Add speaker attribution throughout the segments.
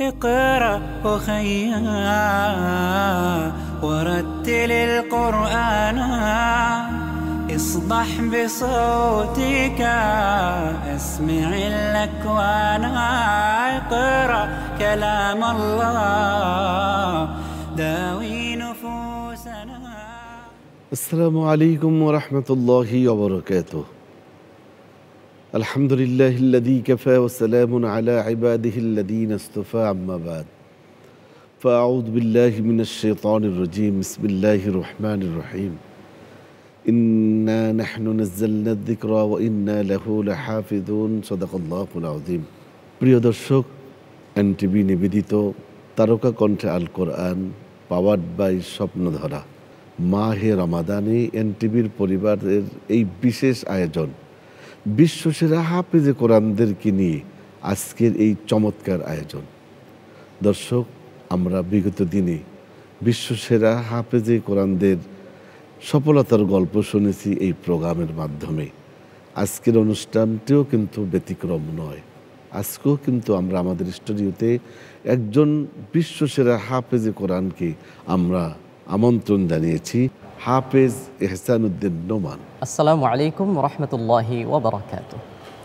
Speaker 1: اقرأ أخيا ورتل القرآن اصبح بصوتك اسمع الأكوان اقرأ كلام الله
Speaker 2: داوي
Speaker 1: نفوسنا
Speaker 2: السلام عليكم ورحمة الله وبركاته الحمد لله الذي كفى وسلام على عباده الذين اصطفى عما بعد فأعوذ بالله من الشيطان الرجيم بسم الله الرحمن الرحيم إنا نحن نزلنا الذكر وإنا له لحافظون صدق الله العظيم প্রিয় দর্শক এনটিভি নিবেদিত তারকা কণ্ঠে আল কোরআন পাওয়ার্ড বাই স্বপ্নধরা মাহে রমাদানে এনটিভির পরিবারের এই বিশেষ আয়োজন বিশ্বসেরা হাফেজে কোরআনদেরকে নিয়ে আজকের এই চমৎকার আয়োজন দর্শক আমরা বিগত দিনে বিশ্বসেরা হাফেজে কোরআনদের সফলতার গল্প শুনেছি এই প্রোগ্রামের মাধ্যমে আজকের অনুষ্ঠানটিও কিন্তু ব্যতিক্রম নয় আজকেও কিন্তু আমরা আমাদের স্টুডিওতে একজন বিশ্বসেরা হাফেজে কোরআনকে আমরা আমন্ত্রণ জানিয়েছি হাফেজ এহসানুদ্দিন নোমান
Speaker 3: আসসালামু আলাইকুম রহমতুল্লাহি
Speaker 2: ওবরাকাত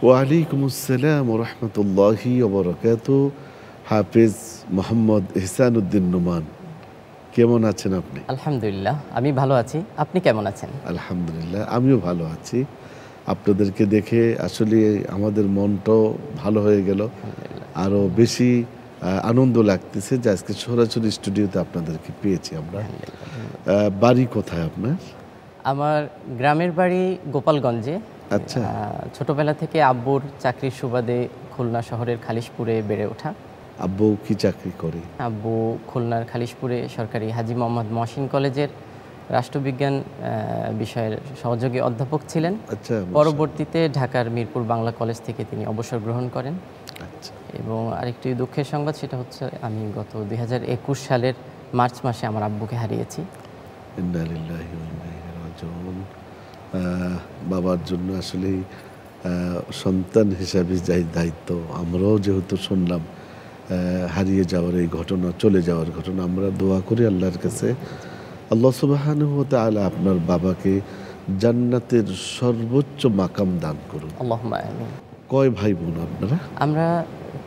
Speaker 2: ওয়ালাইকুম আসসালাম রহমতুল্লাহি ওবরাকাত হাফেজ মোহাম্মদ এহসানুদ্দিন নোমান কেমন আছেন আপনি
Speaker 3: আলহামদুলিল্লাহ আমি ভালো আছি আপনি কেমন আছেন
Speaker 2: আলহামদুলিল্লাহ আমিও ভালো আছি আপনাদেরকে দেখে আসলে আমাদের মনটাও ভালো হয়ে গেল আরও বেশি আনন্দ লাগতেছে যে আজকে সরাসরি স্টুডিওতে আপনাদেরকে পেয়েছি আমরা হ্যাঁ, বাড়ি কোথায় আপনার
Speaker 3: আমার গ্রামের বাড়ি গোপালগঞ্জে আচ্ছা ছোটবেলা থেকে আব্বুর চাকরির সুবাদে খুলনা শহরের খালিশপুরে বেড়ে ওঠা
Speaker 2: আব্বু কি চাকরি করে
Speaker 3: আব্বু খুলনার খালিশপুরে সরকারি হাজি মোহাম্মদ মহসিন কলেজের রাষ্ট্রবিজ্ঞান বিষয়ের সহযোগী অধ্যাপক ছিলেন আচ্ছা, পরবর্তীতে ঢাকার মিরপুর বাংলা কলেজ থেকে তিনি অবসর গ্রহণ করেন আচ্ছা। এবং আরেকটি দুঃখের সংবাদ সেটা হচ্ছে আমি গত দুই সালের মার্চ মাসে আমার আব্বুকে হারিয়েছি
Speaker 2: বাবার জন্য আসলে সন্তান হিসাবে যাই দায়িত্ব আমরাও যেহেতু শুনলাম হারিয়ে যাওয়ার এই ঘটনা চলে যাওয়ার ঘটনা আমরা দোয়া করি আল্লাহর কাছে আল্লাহ সুবাহান হতে আপনার বাবাকে জান্নাতের সর্বোচ্চ মাকাম দান করুন আল্লাহ কয় ভাই বোন আপনারা আমরা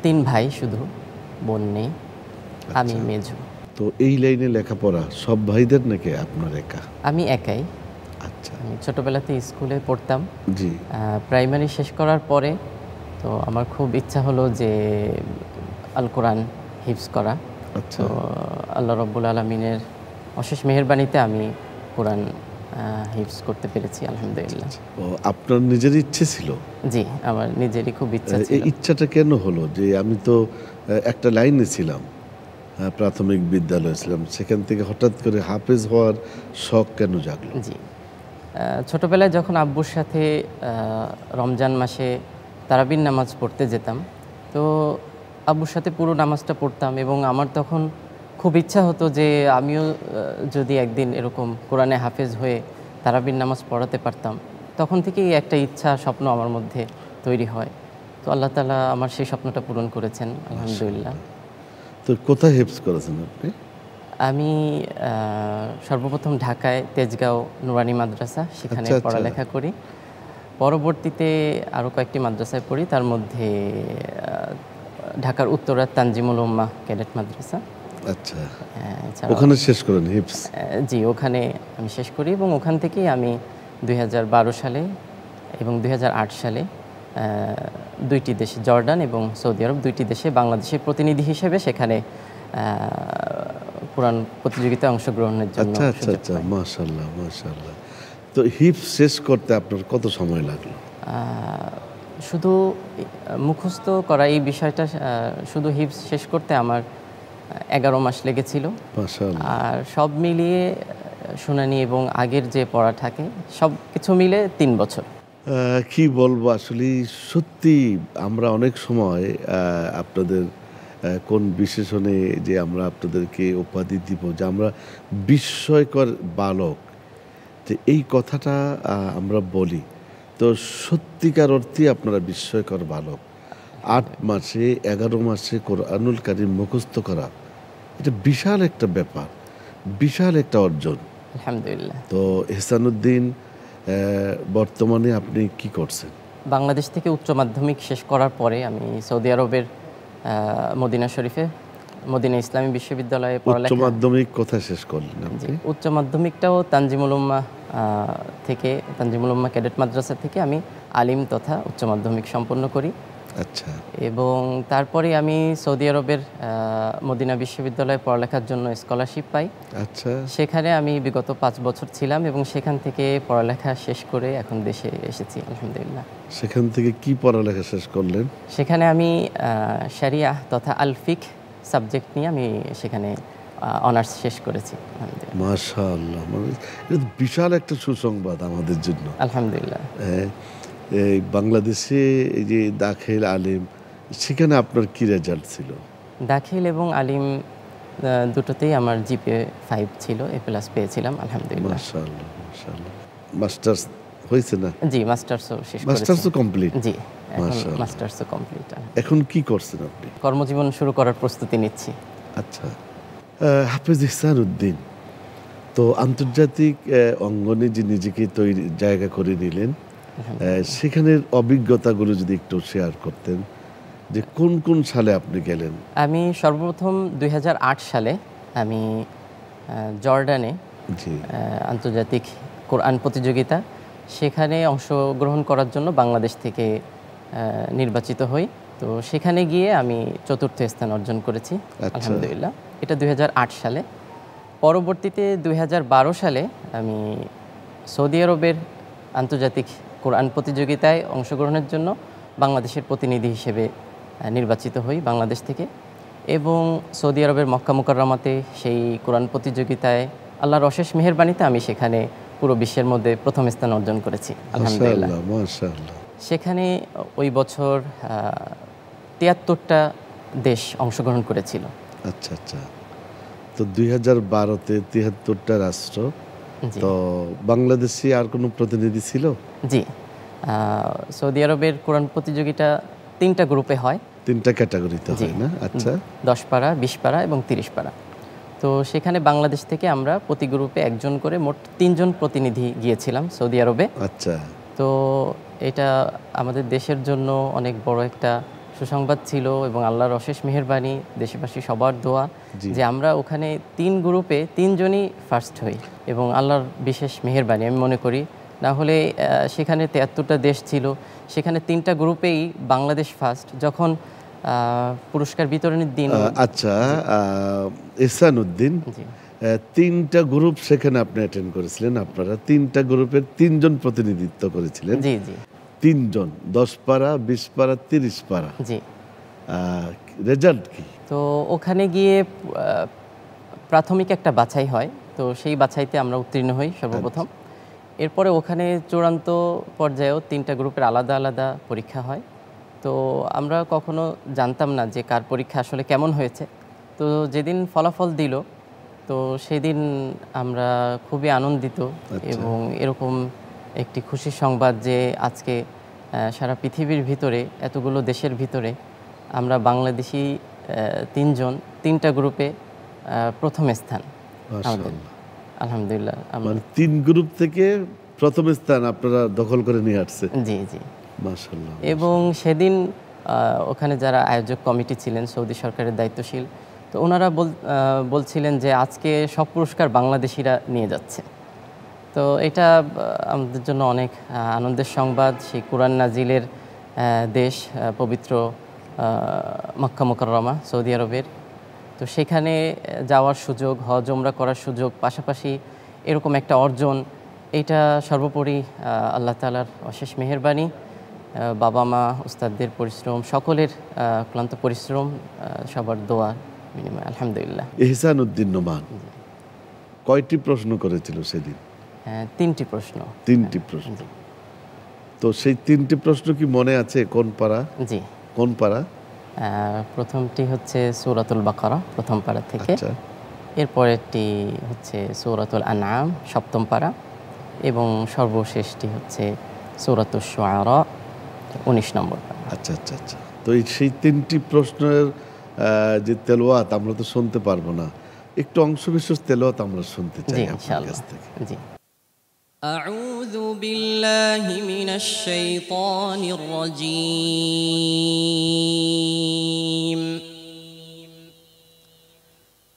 Speaker 2: তিন ভাই শুধু বোন নেই আচ্ছা। আমি মেজু তো এই লাইনে লেখাপড়া সব ভাইদের নাকি আপনার একা
Speaker 3: আমি একাই আচ্ছা আমি ছোটবেলাতে স্কুলে পড়তাম জি প্রাইমারি শেষ করার পরে তো আমার খুব ইচ্ছা হলো যে আল কোরআন হিফজ করা আচ্ছা আল্লাহ রব্বুল আলমিনের অশেষ মেহরবানিতে আমি কোরআন হিপস করতে পেরেছি আলহামদুলিল্লাহ
Speaker 2: ও আপনার নিজের ইচ্ছে ছিল
Speaker 3: জি আমার নিজেরই খুব ইচ্ছা ছিল
Speaker 2: ইচ্ছাটা কেন হলো যে আমি তো একটা লাইনে ছিলাম প্রাথমিক বিদ্যালয়ে ছিলাম সেখান থেকে হঠাৎ করে হাফেজ হওয়ার শখ কেন জাগলো জি
Speaker 3: ছোটবেলায় যখন আব্বুর সাথে রমজান মাসে তারাবিন নামাজ পড়তে যেতাম তো আব্বুর সাথে পুরো নামাজটা পড়তাম এবং আমার তখন খুব ইচ্ছা হতো যে আমিও যদি একদিন এরকম কোরআনে হাফেজ হয়ে তারাবির নামাজ পড়াতে পারতাম তখন থেকেই একটা ইচ্ছা স্বপ্ন আমার মধ্যে তৈরি হয় তো আল্লাহ তালা আমার সেই স্বপ্নটা পূরণ করেছেন আলহামদুলিল্লাহ
Speaker 2: তো কোথায় হেফজ করেছেন আপনি
Speaker 3: আমি সর্বপ্রথম ঢাকায় তেজগাঁও নুরানি মাদ্রাসা সেখানে আচ্ছা, আচ্ছা। পড়ালেখা করি পরবর্তীতে আরও কয়েকটি মাদ্রাসায় পড়ি তার মধ্যে ঢাকার উত্তরার তানজিমুল উম্মা ক্যাডেট মাদ্রাসা আচ্ছা হ্যাঁ, ওখানে
Speaker 2: শেষ করেন হিপস
Speaker 3: জি ওখানে আমি শেষ করি এবং ওখান থেকেই আমি দুই সালে এবং দুই সালে দুইটি দেশে জর্ডান এবং সৌদি আরব দুইটি দেশে বাংলাদেশের প্রতিনিধি হিসেবে সেখানে পুরাণ প্রতিযোগিতায় অংশগ্রহণের জন্য আচ্ছা
Speaker 2: আচ্ছা আচ্ছা তো হিপ শেষ করতে আপনার কত সময় লাগলো
Speaker 3: শুধু মুখস্থ করা এই বিষয়টা শুধু হিপস শেষ করতে আমার এগারো মাস লেগেছিল আর সব মিলিয়ে শুনানি এবং আগের যে পড়া থাকে সব কিছু মিলে তিন বছর
Speaker 2: কি বলবো আসলে সত্যি আমরা অনেক সময় আপনাদের কোন বিশেষণে যে আমরা আপনাদেরকে উপাধি দিব যে আমরা বিস্ময়কর বালক যে এই কথাটা আমরা বলি তো সত্যিকার অর্থে আপনারা বিস্ময়কর বালক আট মাসে এগারো মাসে কোরআনুল কারিম মুখস্থ করা এটা বিশাল একটা ব্যাপার বিশাল একটা অর্জন তো হেসানুদ্দিন বর্তমানে আপনি কি করছেন
Speaker 3: বাংলাদেশ থেকে উচ্চ মাধ্যমিক শেষ করার পরে আমি সৌদি আরবের মদিনা শরীফে মদিনা ইসলামী বিশ্ববিদ্যালয়ে উচ্চ
Speaker 2: মাধ্যমিক কোথায় শেষ করলেন
Speaker 3: উচ্চ মাধ্যমিকটাও তানজিমুল উম্মা থেকে তানজিমুল উম্মা ক্যাডেট মাদ্রাসা থেকে আমি আলিম তথা উচ্চ মাধ্যমিক সম্পন্ন করি আচ্ছা এবং তারপরে আমি সৌদি আরবের মদিনা বিশ্ববিদ্যালয়ে পড়ালেখার জন্য স্কলারশিপ পাই আচ্ছা সেখানে আমি বিগত পাঁচ বছর ছিলাম এবং সেখান থেকে পড়ালেখা শেষ করে এখন দেশে এসেছি আলহামদুলিল্লাহ
Speaker 2: সেখান থেকে কি পড়ালেখা শেষ করলেন
Speaker 3: সেখানে আমি শারিয়া তথা আলফিক সাবজেক্ট নিয়ে আমি সেখানে অনার্স শেষ করেছি
Speaker 2: মাশাআল্লাহ মানে এটা বিশাল একটা সুসংবাদ আমাদের জন্য আলহামদুলিল্লাহ হ্যাঁ, এই বাংলাদেশে এই যে দাখিল আলিম সেখানে আপনার কি রেজাল্ট ছিল
Speaker 3: দাখিল এবং আলিম দুটোতেই আমার জিপিএ ফাইভ ছিল এ প্লাস পেয়েছিলাম আলহামদুলিল্লাহ
Speaker 2: মাস্টার্স হয়েছে না
Speaker 3: জি মাস্টার্সও শেষ মাস্টার্সও
Speaker 2: কমপ্লিট জি মাস্টার্সও কমপ্লিট এখন কি করছেন আপনি
Speaker 3: কর্মজীবন শুরু করার প্রস্তুতি
Speaker 2: নিচ্ছি আচ্ছা হাফিজ ইসার উদ্দিন তো আন্তর্জাতিক অঙ্গনে যে নিজেকে তৈরি জায়গা করে নিলেন সেখানের অভিজ্ঞতাগুলো যদি একটু শেয়ার করতেন যে কোন কোন সালে আপনি গেলেন
Speaker 3: আমি সর্বপ্রথম দুই সালে আমি জর্ডানে আন্তর্জাতিক কোরআন প্রতিযোগিতা সেখানে অংশগ্রহণ করার জন্য বাংলাদেশ থেকে নির্বাচিত হই তো সেখানে গিয়ে আমি চতুর্থ স্থান অর্জন করেছি আচ্ছা। আলহামদুলিল্লাহ এটা দুই সালে পরবর্তীতে দুই সালে আমি সৌদি আরবের আন্তর্জাতিক কোরআন প্রতিযোগিতায় অংশগ্রহণের জন্য বাংলাদেশের প্রতিনিধি হিসেবে নির্বাচিত হই বাংলাদেশ থেকে এবং সৌদি আরবের মক্কা মুকরমাতে সেই কোরআন প্রতিযোগিতায় আল্লাহর অশেষ মেহেরবাণীতে আমি সেখানে পুরো বিশ্বের মধ্যে প্রথম স্থান অর্জন করেছি আলহামদুলিল্লাহ সেখানে ওই বছর তিয়াত্তরটা দেশ অংশগ্রহণ করেছিল
Speaker 2: আচ্ছা আচ্ছা তো দুই হাজার বারোতে তিয়াত্তরটা রাষ্ট্র তো বাংলাদেশি আর কোনো প্রতিনিধি ছিল জি
Speaker 3: সৌদি আরবের কোরআন প্রতিযোগিতা তিনটা গ্রুপে হয়
Speaker 2: তিনটা ক্যাটাগরিতে হয় না আচ্ছা
Speaker 3: দশ পাড়া বিশ পাড়া এবং তিরিশ পাড়া তো সেখানে বাংলাদেশ থেকে আমরা প্রতি গ্রুপে একজন করে মোট তিনজন প্রতিনিধি গিয়েছিলাম সৌদি আরবে আচ্ছা তো এটা আমাদের দেশের জন্য অনেক বড় একটা সুসংবাদ ছিল এবং আল্লাহর অশেষ মেহরবানি দেশবাসী সবার দোয়া যে আমরা ওখানে তিন গ্রুপে তিনজনই ফার্স্ট হই এবং আল্লাহর বিশেষ মেহরবানি আমি মনে করি না হলে সেখানে তেয়াত্তরটা দেশ ছিল সেখানে তিনটা গ্রুপেই বাংলাদেশ ফার্স্ট যখন পুরস্কার বিতরণের দিন আচ্ছা
Speaker 2: ইহসান উদ্দিন তিনটা গ্রুপ সেখানে আপনি অ্যাটেন্ড করেছিলেন আপনারা তিনটা গ্রুপের তিনজন প্রতিনিধিত্ব করেছিলেন জি জি তিনজন দশ পাড়া বিশ পাড়া তিরিশ পাড়া জি রেজাল্ট কি তো
Speaker 3: ওখানে গিয়ে প্রাথমিক একটা বাছাই হয় তো সেই বাছাইতে আমরা উত্তীর্ণ হই সর্বপ্রথম আচ্ছা। এরপরে ওখানে চূড়ান্ত পর্যায়েও তিনটা গ্রুপের আলাদা আলাদা পরীক্ষা হয় তো আমরা কখনো জানতাম না যে কার পরীক্ষা আসলে কেমন হয়েছে তো যেদিন ফলাফল দিল তো সেদিন আমরা খুবই আনন্দিত আচ্ছা। এবং এরকম একটি খুশি সংবাদ যে আজকে সারা পৃথিবীর ভিতরে এতগুলো দেশের ভিতরে আমরা বাংলাদেশি তিনজন তিনটা গ্রুপে প্রথম স্থান আলহামদুলিল্লাহ
Speaker 2: আমার মানে তিন গ্রুপ থেকে প্রথম স্থান আপনারা দখল করে নিয়ে আসছে জি জি
Speaker 3: এবং সেদিন ওখানে যারা আয়োজক কমিটি ছিলেন সৌদি সরকারের দায়িত্বশীল তো ওনারা বলছিলেন যে আজকে সব পুরস্কার বাংলাদেশিরা নিয়ে যাচ্ছে তো এটা আমাদের জন্য অনেক আনন্দের সংবাদ সেই কোরআন নাজিলের দেশ পবিত্র মক্কা মকরমা সৌদি আরবের তো সেখানে যাওয়ার সুযোগ হজ ওমরা করার সুযোগ পাশাপাশি এরকম একটা অর্জন এটা সর্বোপরি আল্লাহ তালার অশেষ মেহরবানি বাবা মা উস্তাদদের পরিশ্রম সকলের ক্লান্ত পরিশ্রম সবার দোয়া
Speaker 2: বিনিময় আলহামদুলিল্লাহ এহসান উদ্দিন নোমান কয়টি প্রশ্ন করেছিল সেদিন হ্যাঁ, তিনটি প্রশ্ন তিনটি প্রশ্ন তো সেই তিনটি প্রশ্ন কি
Speaker 3: মনে আছে কোন পাড়া জি কোন পাড়া প্রথমটি হচ্ছে সৌরাতুল বাকারা প্রথম পাড়া থেকে আচ্ছা। এরপরেরটি হচ্ছে সৌরাতুল আনাম সপ্তম পাড়া এবং সর্বশেষটি হচ্ছে সৌরাতুল সোয়ারা
Speaker 2: উনিশ নম্বর আচ্ছা আচ্ছা আচ্ছা তো এই সেই তিনটি প্রশ্নের যে তেলোয়াত আমরা তো শুনতে পারবো না একটু অংশ বিশেষ তেলোয়াত আমরা শুনতে চাই আপনার কাছ থেকে জি
Speaker 1: أعوذ بالله من الشيطان الرجيم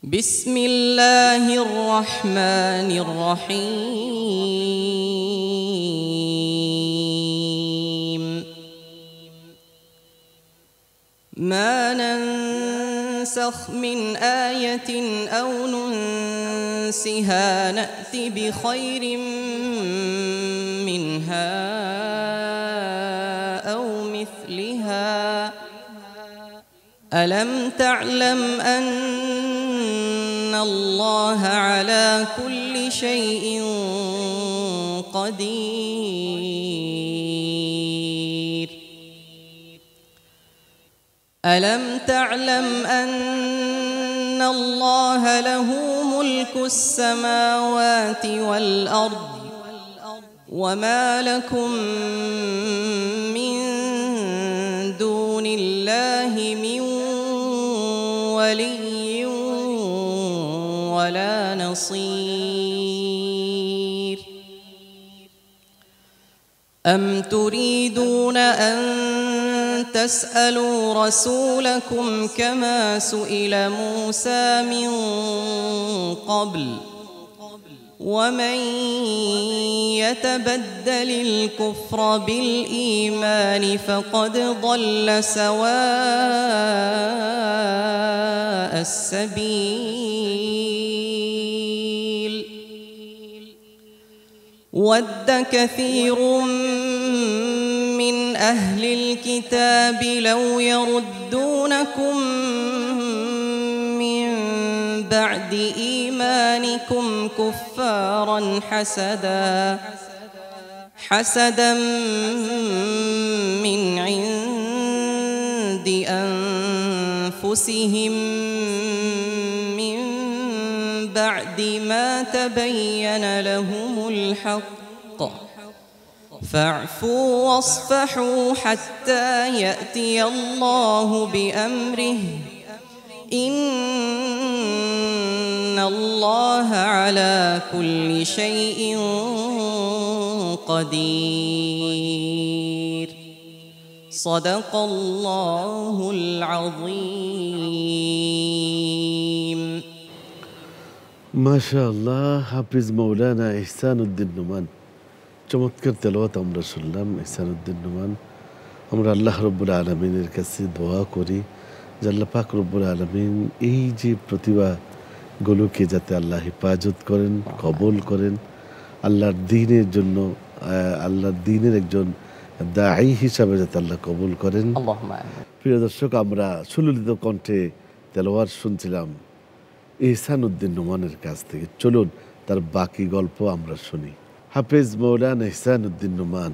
Speaker 1: بسم الله الرحمن الرحيم ما ننسى ننسخ من آية أو ننسها نأت بخير منها أو مثلها ألم تعلم أن الله على كل شيء قدير ألم تعلم أن الله له ملك السماوات والأرض وما لكم من دون الله من ولي ولا نصير أم تريدون أن تسألوا رسولكم كما سئل موسى من قبل ومن يتبدل الكفر بالإيمان فقد ضل سواء السبيل ود كثير من من أهل الكتاب لو يردونكم من بعد إيمانكم كفارا حسدا حسدا من عند أنفسهم من بعد ما تبين لهم الحق فاعفوا واصفحوا حتى يأتي الله بأمره إن الله على كل شيء قدير صدق الله العظيم
Speaker 2: ما شاء الله حفظ مولانا إحسان الدين نمان চমৎকার তেলোয়াত আমরা শুনলাম ইসানুদ্দিন নোমান আমরা আল্লাহ রব্বুল আলমিনের কাছে দোয়া করি যে আল্লাহ পাক রব্বুল আলমিন এই যে প্রতিভাগুলোকে যাতে আল্লাহ হেফাজত করেন কবল করেন আল্লাহর দিনের জন্য আল্লাহর দিনের একজন দায়ী হিসাবে যাতে আল্লাহ কবল করেন প্রিয় দর্শক আমরা সুললিত কণ্ঠে তেলোয়ার শুনছিলাম ইহসান উদ্দিন নোমানের কাছ থেকে চলুন তার বাকি গল্প আমরা শুনি হাফেজ মৌলান উদ্দিন নুমান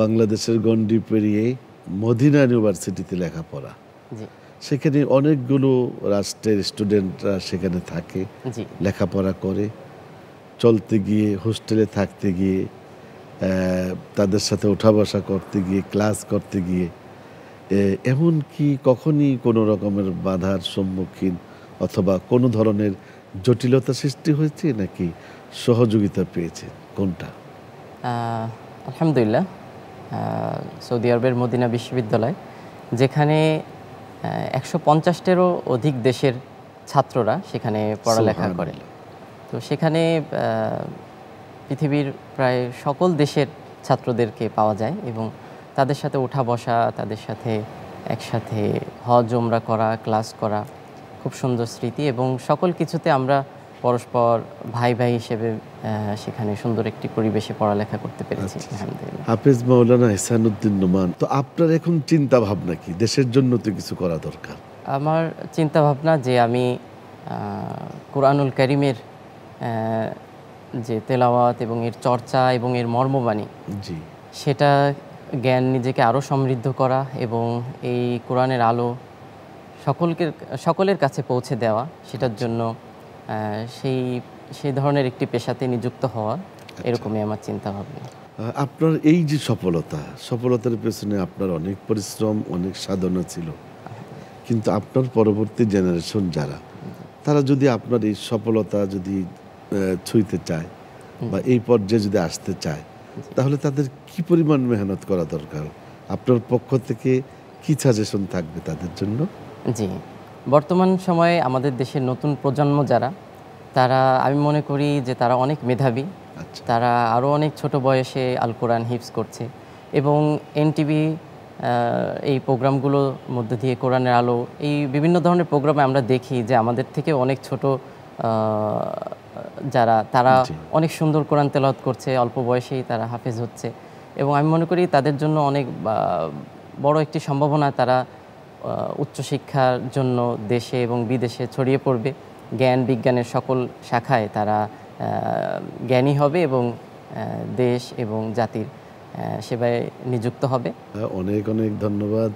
Speaker 2: বাংলাদেশের গণ্ডি পেরিয়ে মদিনা ইউনিভার্সিটিতে লেখাপড়া সেখানে অনেকগুলো রাষ্ট্রের স্টুডেন্টরা সেখানে থাকে লেখাপড়া করে চলতে গিয়ে হোস্টেলে থাকতে গিয়ে তাদের সাথে ওঠা বসা করতে গিয়ে ক্লাস করতে গিয়ে এমন কি কখনই কোনো রকমের বাধার সম্মুখীন অথবা কোনো ধরনের জটিলতা সৃষ্টি হয়েছে নাকি সহযোগিতা পেয়েছে কোনটা
Speaker 3: আলহামদুলিল্লাহ সৌদি আরবের মদিনা বিশ্ববিদ্যালয় যেখানে একশো পঞ্চাশটেরও অধিক দেশের ছাত্ররা সেখানে পড়ালেখা করে তো সেখানে পৃথিবীর প্রায় সকল দেশের ছাত্রদেরকে পাওয়া যায় এবং তাদের সাথে ওঠা বসা তাদের সাথে একসাথে হজ ওমরা করা ক্লাস করা খুব সুন্দর স্মৃতি এবং সকল কিছুতে আমরা পরস্পর ভাই ভাই হিসেবে সেখানে সুন্দর একটি পরিবেশে পড়ালেখা করতে পেরেছি আচ্ছা, আচ্ছা। হাফিজ
Speaker 2: হাফেজ মাওলানা ইহসানুদ্দিন নোমান তো আপনার এখন চিন্তা ভাবনা কি দেশের জন্য তো কিছু করা দরকার
Speaker 3: আমার চিন্তা ভাবনা যে আমি কোরআনুল করিমের যে তেলাওয়াত এবং এর চর্চা এবং এর মর্মবাণী জি সেটা জ্ঞান নিজেকে আরও সমৃদ্ধ করা এবং এই কোরআনের আলো সকলকে সকলের কাছে পৌঁছে দেওয়া সেটার আচ্ছা। জন্য সেই সেই ধরনের একটি পেশাতে নিযুক্ত হওয়া আচ্ছা। এরকমই আমার চিন্তা ভাবনা
Speaker 2: আপনার এই যে সফলতা সফলতার পেছনে আপনার অনেক পরিশ্রম অনেক সাধনা ছিল কিন্তু আপনার পরবর্তী জেনারেশন যারা তারা যদি আপনার এই সফলতা যদি ছুঁইতে চায় বা এই পর্যায়ে যদি আসতে চায় তাহলে তাদের কি পরিমাণ মেহনত করা দরকার আপনার পক্ষ থেকে কি সাজেশন থাকবে তাদের জন্য জি
Speaker 3: বর্তমান সময়ে আমাদের দেশের নতুন প্রজন্ম যারা তারা আমি মনে করি যে তারা অনেক মেধাবী আচ্ছা। তারা আরও অনেক ছোট বয়সে আল কোরআন হিপস করছে এবং এনটিভি এই প্রোগ্রামগুলোর মধ্যে দিয়ে কোরআনের আলো এই বিভিন্ন ধরনের প্রোগ্রামে আমরা দেখি যে আমাদের থেকে অনেক ছোট যারা তারা অনেক সুন্দর কোরআন তেলত করছে অল্প বয়সেই তারা হাফেজ হচ্ছে এবং আমি মনে করি তাদের জন্য অনেক বড় একটি সম্ভাবনা তারা উচ্চশিক্ষার জন্য দেশে এবং বিদেশে ছড়িয়ে পড়বে জ্ঞান বিজ্ঞানের সকল শাখায় তারা জ্ঞানী হবে এবং দেশ এবং জাতির
Speaker 2: সেবায় নিযুক্ত হবে অনেক অনেক ধন্যবাদ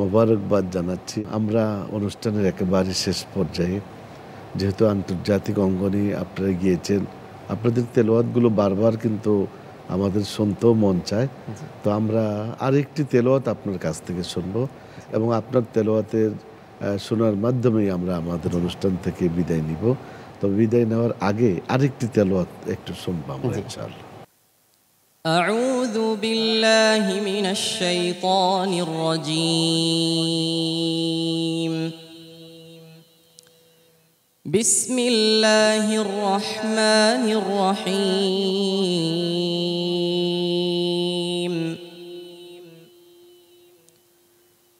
Speaker 2: মোবারকবাদ জানাচ্ছি আমরা অনুষ্ঠানের একেবারে শেষ পর্যায়ে যেহেতু আন্তর্জাতিক অঙ্গনে আপনারা গিয়েছেন আপনাদের তেলোয়াতগুলো বারবার কিন্তু আমাদের শুনতেও মন চায় তো আমরা আরেকটি তেলোয়াত আপনার কাছ থেকে শুনবো এবং আপনার তেলোয়াতের শোনার মাধ্যমেই আমরা আমাদের অনুষ্ঠান থেকে বিদায় নিব তবে বিদায় নেওয়ার আগে আরেকটি তেলোয়াত একটু শুনবো আমরা ইনশাআল্লাহ
Speaker 1: أعوذ بالله بسم الله الرحمن الرحيم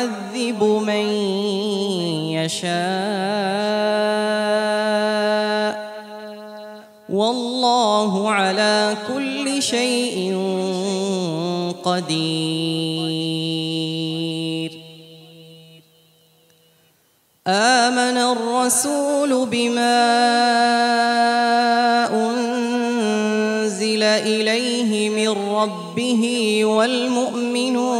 Speaker 1: يعذب من يشاء والله على كل شيء قدير امن الرسول بما انزل اليه من ربه والمؤمنون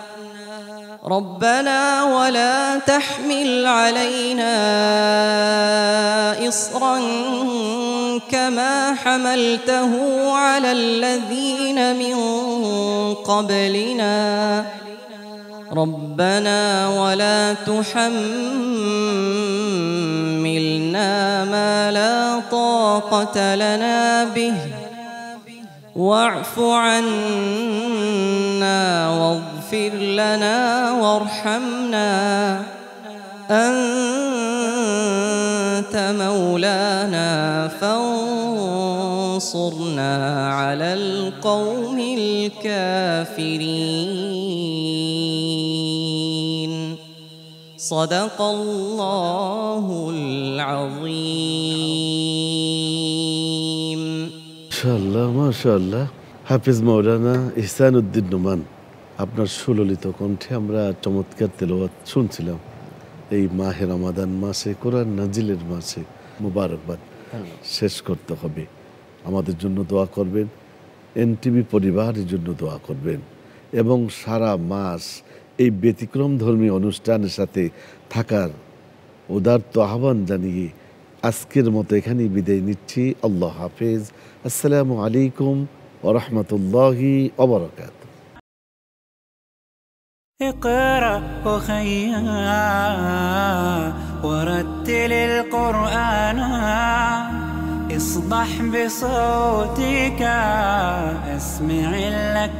Speaker 1: ربنا ولا تحمل علينا إصرا كما حملته على الذين من قبلنا ربنا ولا تحملنا ما لا طاقة لنا به واعف عنا واضح فاغفر لنا وارحمنا أنت مولانا فانصرنا على القوم الكافرين صدق الله العظيم
Speaker 2: ما شاء الله ما شاء الله حافظ مولانا إحسان الدين نمان আপনার সুললিত কণ্ঠে আমরা চমৎকার তেলোয়াত শুনছিলাম এই মাহের রমাদান মাসে কোরআন নাজিলের মাসে মুবারকবাদ শেষ করতে হবে আমাদের জন্য দোয়া করবেন এনটিভি পরিবারের জন্য দোয়া করবেন এবং সারা মাস এই ব্যতিক্রম ধর্মী অনুষ্ঠানের সাথে থাকার উদার্ত আহ্বান জানিয়ে আজকের মতো এখানেই বিদায় নিচ্ছি আল্লাহ হাফেজ আসসালামু আলাইকুম ওরহমতুল্লাহি অবরকাত
Speaker 1: اقرأ أخيا ورتل القرآن اصبح بصوتك أسمع لك